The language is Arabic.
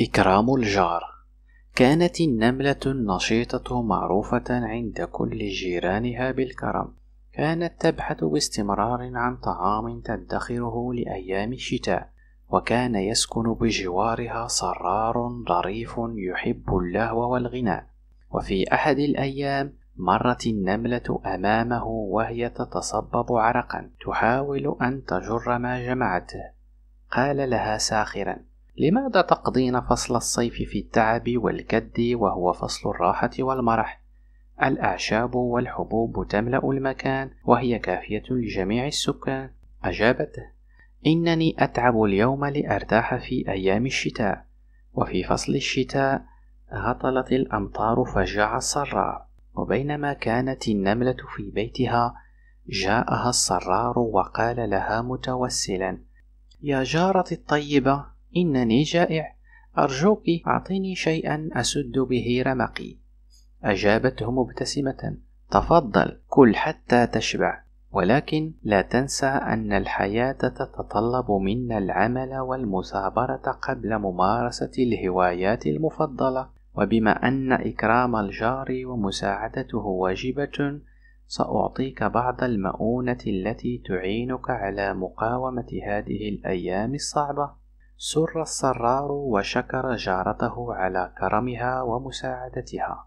إكرام الجار كانت النملة النشيطة معروفة عند كل جيرانها بالكرم كانت تبحث باستمرار عن طعام تدخره لأيام الشتاء وكان يسكن بجوارها صرار ظريف يحب اللهو والغناء وفي أحد الأيام مرت النملة أمامه وهي تتصبب عرقا تحاول أن تجر ما جمعته قال لها ساخرا لماذا تقضين فصل الصيف في التعب والكد وهو فصل الراحة والمرح؟ الأعشاب والحبوب تملأ المكان وهي كافية لجميع السكان أجابته إنني أتعب اليوم لأرتاح في أيام الشتاء وفي فصل الشتاء هطلت الأمطار فجاع الصرار، وبينما كانت النملة في بيتها جاءها الصرار وقال لها متوسلا يا جارتي الطيبة إنني جائع أرجوك أعطيني شيئا أسد به رمقي أجابته مبتسمة تفضل كل حتى تشبع ولكن لا تنسى أن الحياة تتطلب منا العمل والمثابرة قبل ممارسة الهوايات المفضلة وبما أن إكرام الجار ومساعدته واجبة سأعطيك بعض المؤونة التي تعينك على مقاومة هذه الأيام الصعبة سر السرار وشكر جارته على كرمها ومساعدتها